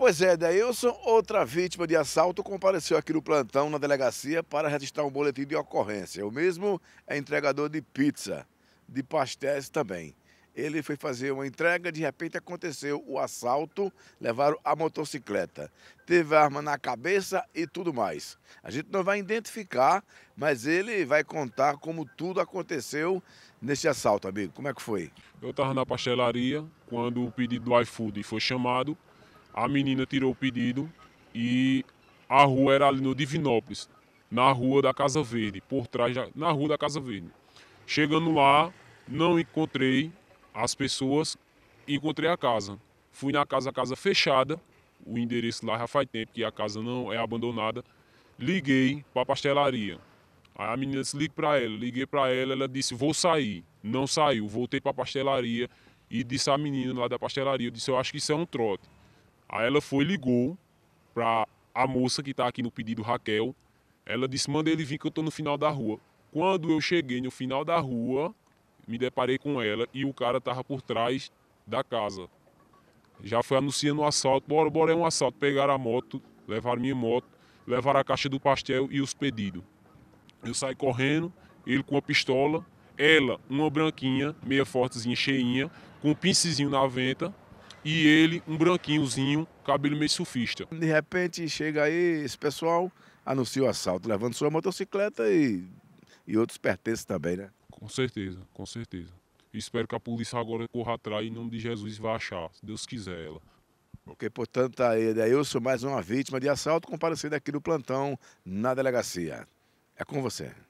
Pois é, Deilson, outra vítima de assalto, compareceu aqui no plantão na delegacia para registrar um boletim de ocorrência. O mesmo é entregador de pizza, de pastéis também. Ele foi fazer uma entrega, de repente aconteceu o assalto, levaram a motocicleta. Teve a arma na cabeça e tudo mais. A gente não vai identificar, mas ele vai contar como tudo aconteceu nesse assalto, amigo. Como é que foi? Eu estava na pastelaria quando o pedido do iFood foi chamado a menina tirou o pedido e a rua era ali no Divinópolis, na rua da Casa Verde, por trás da, na rua da Casa Verde. Chegando lá, não encontrei as pessoas, encontrei a casa. Fui na casa, a casa fechada, o endereço lá já faz tempo que a casa não é abandonada. Liguei para a pastelaria. Aí a menina disse, ligue para ela. Liguei para ela, ela disse, vou sair. Não saiu, voltei para a pastelaria e disse à menina lá da pastelaria, eu disse, eu acho que isso é um trote. Aí ela foi ligou pra a moça que tá aqui no pedido, Raquel. Ela disse: manda ele vir que eu tô no final da rua. Quando eu cheguei no final da rua, me deparei com ela e o cara tava por trás da casa. Já foi anunciando o um assalto. Bora, bora, é um assalto. Pegaram a moto, levaram minha moto, levaram a caixa do pastel e os pedidos. Eu saí correndo, ele com a pistola, ela, uma branquinha, meia fortezinha, cheinha, com um pincezinho na venta, e ele um branquinhozinho, cabelo meio surfista. De repente chega aí esse pessoal, anuncia o assalto, levando sua motocicleta e, e outros pertences também, né? Com certeza, com certeza. Espero que a polícia agora corra atrás em nome de Jesus vai achar, se Deus quiser ela. Ok, portanto, tá aí eu sou mais uma vítima de assalto comparecendo aqui no plantão na delegacia. É com você.